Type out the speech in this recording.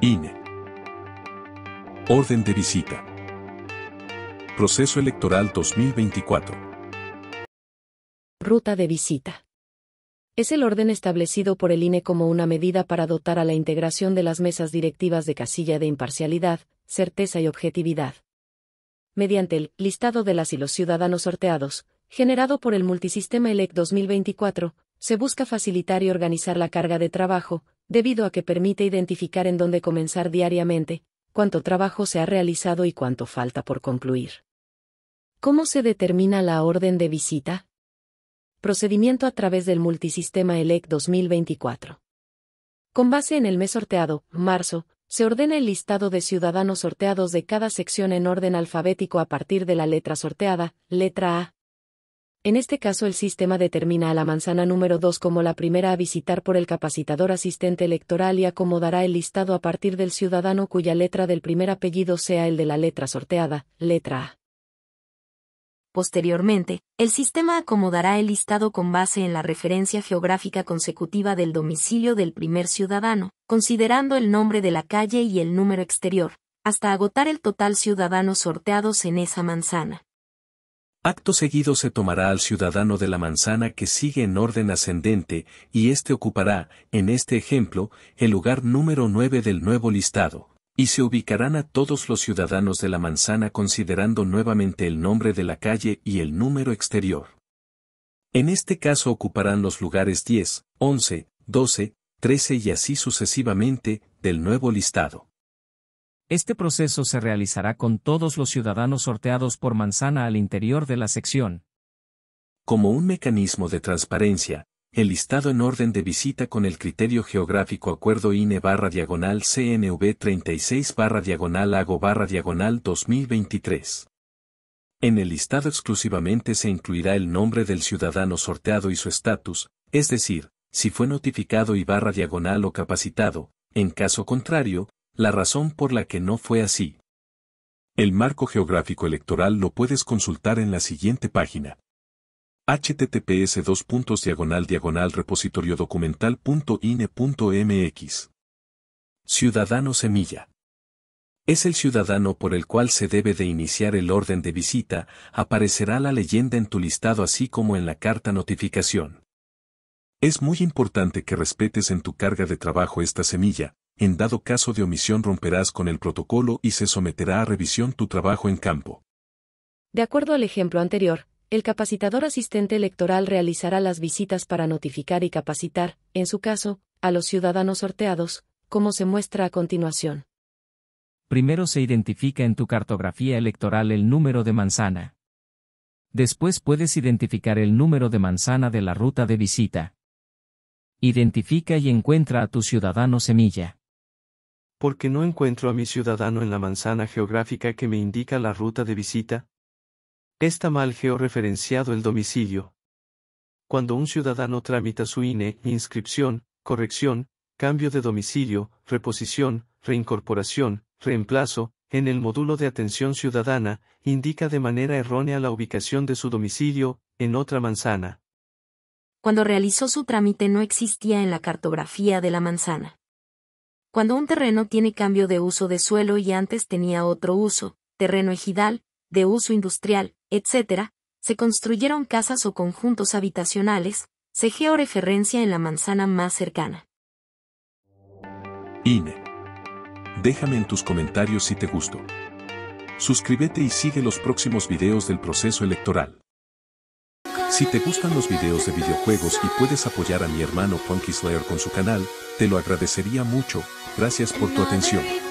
INE. Orden de visita. Proceso Electoral 2024. Ruta de visita. Es el orden establecido por el INE como una medida para dotar a la integración de las mesas directivas de casilla de imparcialidad, certeza y objetividad. Mediante el listado de las y los ciudadanos sorteados, generado por el multisistema ELEC 2024, se busca facilitar y organizar la carga de trabajo, debido a que permite identificar en dónde comenzar diariamente, cuánto trabajo se ha realizado y cuánto falta por concluir. ¿Cómo se determina la orden de visita? Procedimiento a través del multisistema ELEC 2024. Con base en el mes sorteado, marzo, se ordena el listado de ciudadanos sorteados de cada sección en orden alfabético a partir de la letra sorteada, letra A, en este caso el sistema determina a la manzana número 2 como la primera a visitar por el capacitador asistente electoral y acomodará el listado a partir del ciudadano cuya letra del primer apellido sea el de la letra sorteada, letra A. Posteriormente, el sistema acomodará el listado con base en la referencia geográfica consecutiva del domicilio del primer ciudadano, considerando el nombre de la calle y el número exterior, hasta agotar el total ciudadanos sorteados en esa manzana. Acto seguido se tomará al ciudadano de la manzana que sigue en orden ascendente y éste ocupará, en este ejemplo, el lugar número 9 del nuevo listado, y se ubicarán a todos los ciudadanos de la manzana considerando nuevamente el nombre de la calle y el número exterior. En este caso ocuparán los lugares 10, 11, 12, 13 y así sucesivamente, del nuevo listado. Este proceso se realizará con todos los ciudadanos sorteados por manzana al interior de la sección. Como un mecanismo de transparencia, el listado en orden de visita con el criterio geográfico acuerdo INE barra diagonal CNV 36 barra diagonal AGO barra diagonal 2023. En el listado exclusivamente se incluirá el nombre del ciudadano sorteado y su estatus, es decir, si fue notificado y barra diagonal o capacitado, en caso contrario, la razón por la que no fue así. El marco geográfico electoral lo puedes consultar en la siguiente página. https dos diagonal Ciudadano Semilla. Es el ciudadano por el cual se debe de iniciar el orden de visita, aparecerá la leyenda en tu listado así como en la carta notificación. Es muy importante que respetes en tu carga de trabajo esta semilla, en dado caso de omisión romperás con el protocolo y se someterá a revisión tu trabajo en campo. De acuerdo al ejemplo anterior, el capacitador asistente electoral realizará las visitas para notificar y capacitar, en su caso, a los ciudadanos sorteados, como se muestra a continuación. Primero se identifica en tu cartografía electoral el número de manzana. Después puedes identificar el número de manzana de la ruta de visita. Identifica y encuentra a tu ciudadano semilla. ¿Por no encuentro a mi ciudadano en la manzana geográfica que me indica la ruta de visita? Está mal georreferenciado el domicilio. Cuando un ciudadano tramita su INE, inscripción, corrección, cambio de domicilio, reposición, reincorporación, reemplazo, en el módulo de atención ciudadana, indica de manera errónea la ubicación de su domicilio, en otra manzana. Cuando realizó su trámite no existía en la cartografía de la manzana. Cuando un terreno tiene cambio de uso de suelo y antes tenía otro uso, terreno ejidal, de uso industrial, etc., se construyeron casas o conjuntos habitacionales, se referencia en la manzana más cercana. INE. Déjame en tus comentarios si te gustó. Suscríbete y sigue los próximos videos del proceso electoral. Si te gustan los videos de videojuegos y puedes apoyar a mi hermano Punky Slayer con su canal, te lo agradecería mucho, gracias por tu atención.